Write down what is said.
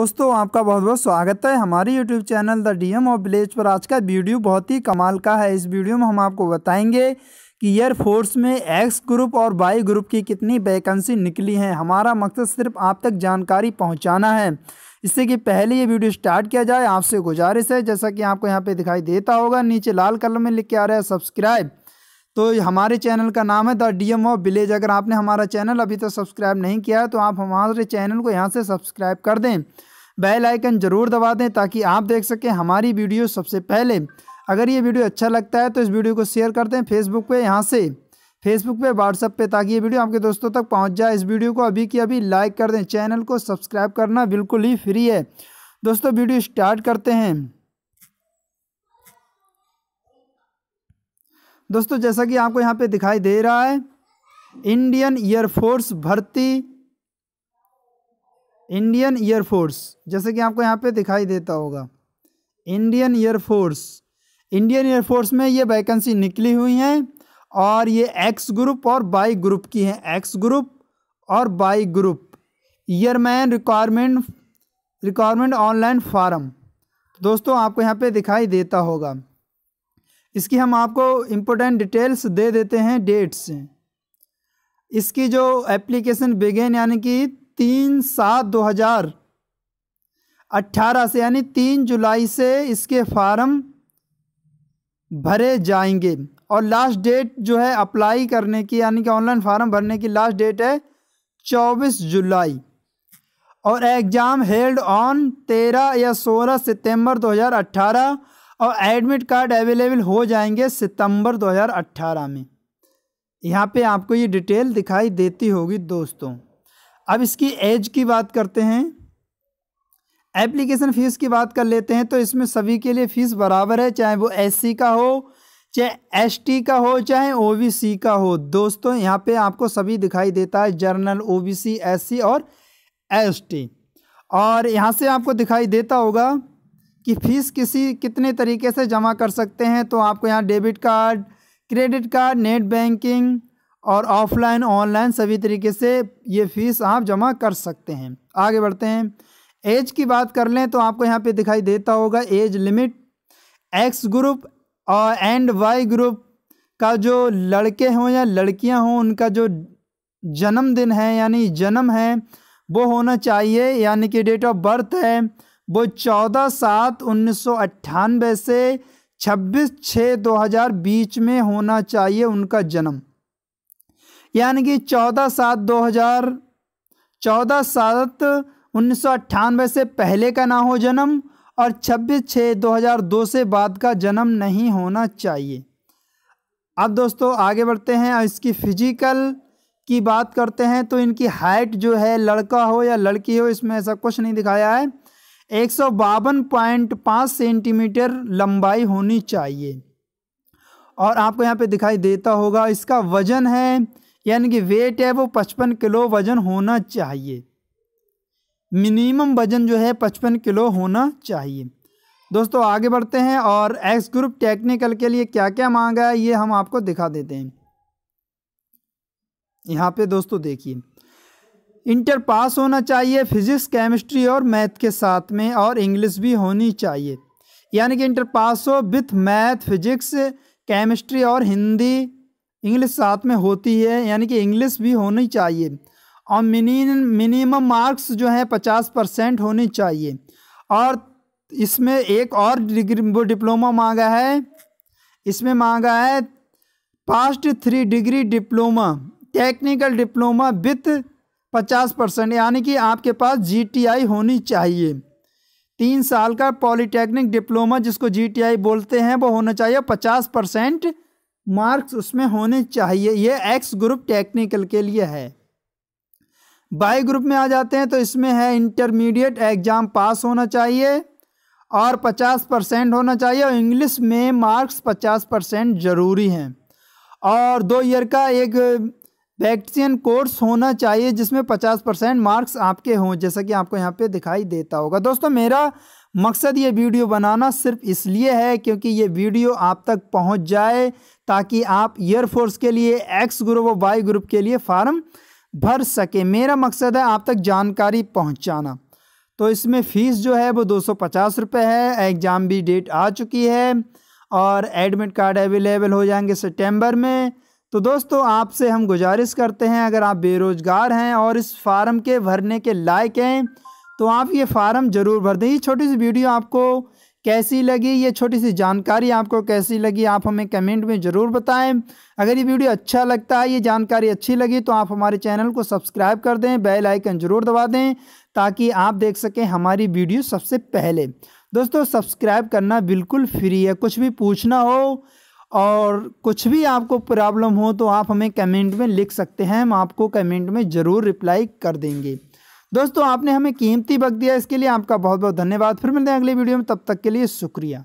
दोस्तों आपका बहुत बहुत स्वागत है हमारे YouTube channel the DM of village पर आज का वीडियो बहुत ही कमाल का है इस वीडियो में हम आपको बताएंगे कि एयरफोर्स में एक्स ग्रुप और वाई ग्रुप की कितनी वैकेंसी निकली है हमारा मकसद सिर्फ आप तक जानकारी पहुंचाना है इससे कि पहले ये वीडियो स्टार्ट किया जाए आपसे गुजारिश है जैसा कि आपको यहाँ पर दिखाई देता होगा नीचे लाल कलर में लिख के आ रहा है सब्सक्राइब तो हमारे चैनल का नाम है the D M of village अगर आपने हमारा चैनल अभी तक तो सब्सक्राइब नहीं किया है तो आप हमारे चैनल को यहाँ से सब्सक्राइब कर दें बेल आइकन ज़रूर दबा दें ताकि आप देख सकें हमारी वीडियो सबसे पहले अगर ये वीडियो अच्छा लगता है तो इस वीडियो को शेयर कर दें फेसबुक पे यहाँ से फेसबुक पे व्हाट्सअप पे ताकि ये वीडियो आपके दोस्तों तक पहुँच जाए इस वीडियो को अभी की अभी लाइक कर दें चैनल को सब्सक्राइब करना बिल्कुल ही फ्री है दोस्तों वीडियो स्टार्ट करते हैं दोस्तों जैसा कि आपको यहाँ पे दिखाई दे रहा है इंडियन एयरफोर्स भर्ती इंडियन एयरफोर्स जैसे कि आपको यहाँ पे दिखाई देता होगा इंडियन एयरफोर्स इंडियन एयरफोर्स में ये वैकेंसी निकली हुई हैं और ये एक्स ग्रुप और बाई ग्रुप की हैं एक्स ग्रुप और Y group airman requirement requirement online form दोस्तों आपको यहाँ पे दिखाई देता होगा इसकी हम आपको इम्पोर्टेंट डिटेल्स दे देते हैं डेट्स इसकी जो एप्लीकेशन बिगेन यानी कि तीन सात दो हज़ार अट्ठारह से यानी तीन जुलाई से इसके फार्म भरे जाएंगे और लास्ट डेट जो है अप्लाई करने की यानी कि ऑनलाइन फार्म भरने की लास्ट डेट है चौबीस जुलाई और एग्ज़ाम हेल्ड ऑन तेरह या सोलह सितंबर अट्ठारह और एडमिट कार्ड अवेलेबल हो जाएंगे सितंबर अट्ठारह में यहाँ पे आपको ये डिटेल दिखाई देती होगी दोस्तों अब इसकी एज की बात करते हैं एप्लीकेशन फ़ीस की बात कर लेते हैं तो इसमें सभी के लिए फ़ीस बराबर है चाहे वो एससी का हो चाहे एसटी का हो चाहे ओबीसी का हो दोस्तों यहाँ पे आपको सभी दिखाई देता है जर्नल ओबीसी एससी और एसटी और यहाँ से आपको दिखाई देता होगा कि फ़ीस किसी कितने तरीके से जमा कर सकते हैं तो आपको यहाँ debit card credit card net banking और ऑफलाइन ऑनलाइन सभी तरीके से ये फ़ीस आप जमा कर सकते हैं आगे बढ़ते हैं एज की बात कर लें तो आपको यहाँ पे दिखाई देता होगा एज लिमिट एक्स ग्रुप और एंड वाई ग्रुप का जो लड़के हों या लड़कियाँ हों उनका जो जन्मदिन है यानी जन्म है वो होना चाहिए यानी कि डेट ऑफ बर्थ है वो चौदह सात उन्नीस सौ से छब्बीस छः दो हज़ार बीच में होना चाहिए उनका जन्म यानी कि चौदह सात दो हज़ार चौदह सात उन्नीस से पहले का ना हो जन्म और छब्बीस छः दो हज़ार दो से बाद का जन्म नहीं होना चाहिए अब दोस्तों आगे बढ़ते हैं और इसकी फिजिकल की बात करते हैं तो इनकी हाइट जो है लड़का हो या लड़की हो इसमें ऐसा कुछ नहीं दिखाया है एक सौ बावन पॉइंट पाँच सेंटीमीटर लंबाई होनी चाहिए और आपको यहाँ पे दिखाई देता होगा इसका वज़न है यानी कि वेट है वो पचपन किलो वज़न होना चाहिए मिनिमम वज़न जो है पचपन किलो होना चाहिए दोस्तों आगे बढ़ते हैं और एक्स ग्रुप टेक्निकल के लिए क्या क्या मांगा है ये हम आपको दिखा देते हैं यहाँ पे दोस्तों देखिए इंटर पास होना चाहिए फिज़िक्स केमिस्ट्री और मैथ के साथ में और इंग्लिश भी होनी चाहिए यानी कि इंटर पास हो विथ मैथ फिजिक्स केमिस्ट्री और हिंदी इंग्लिश साथ में होती है यानी कि इंग्लिश भी होनी चाहिए और मिनिमम मार्क्स जो है पचास परसेंट होने चाहिए और इसमें एक और डिग्री वो डिप्लोमा मांगा है इसमें मांगा है passed three degree diploma technical diploma with पचास परसेंट यानी कि आपके पास जीटीआई होनी चाहिए तीन साल का पॉलिटेक्निक डिप्लोमा जिसको जीटीआई बोलते हैं वो होना चाहिए पचास परसेंट मार्क्स उसमें होने चाहिए ये एक्स ग्रुप टेक्निकल के लिए है बाई ग्रुप में आ जाते हैं तो इसमें है इंटरमीडिएट एग्ज़ाम पास होना चाहिए और पचास परसेंट होना चाहिए और इंग्लिश में मार्क्स पचास परसेंट ज़रूरी हैं और दो ईयर का एक वैक्सीन कोर्स होना चाहिए जिसमें 50 परसेंट मार्क्स आपके हों जैसा कि आपको यहाँ पे दिखाई देता होगा दोस्तों मेरा मकसद ये वीडियो बनाना सिर्फ इसलिए है क्योंकि ये वीडियो आप तक पहुँच जाए ताकि आप एयरफोर्स के लिए एक्स ग्रुप और वाई ग्रुप के लिए फार्म भर सके मेरा मकसद है आप तक जानकारी पहुँचाना तो इसमें फ़ीस जो है वो दो सौ है एग्ज़ाम भी डेट आ चुकी है और एडमिट कार्ड अवेलेबल हो जाएंगे सितंबर में तो दोस्तों आपसे हम गुजारिश करते हैं अगर आप बेरोज़गार हैं और इस फार्म के भरने के लायक हैं तो आप ये फार्म ज़रूर भर दें ये छोटी सी वीडियो आपको कैसी लगी ये छोटी सी जानकारी आपको कैसी लगी आप हमें कमेंट में ज़रूर बताएं अगर ये वीडियो अच्छा लगता है ये जानकारी अच्छी लगी तो आप हमारे चैनल को सब्सक्राइब कर दें बेल आइकन ज़रूर दबा दें ताकि आप देख सकें हमारी वीडियो सबसे पहले दोस्तों सब्सक्राइब करना बिल्कुल फ्री है कुछ भी पूछना हो और कुछ भी आपको प्रॉब्लम हो तो आप हमें कमेंट में लिख सकते हैं हम आपको कमेंट में ज़रूर रिप्लाई कर देंगे दोस्तों आपने हमें कीमती वक्त दिया इसके लिए आपका बहुत बहुत धन्यवाद फिर मिलते हैं अगले वीडियो में तब तक के लिए शुक्रिया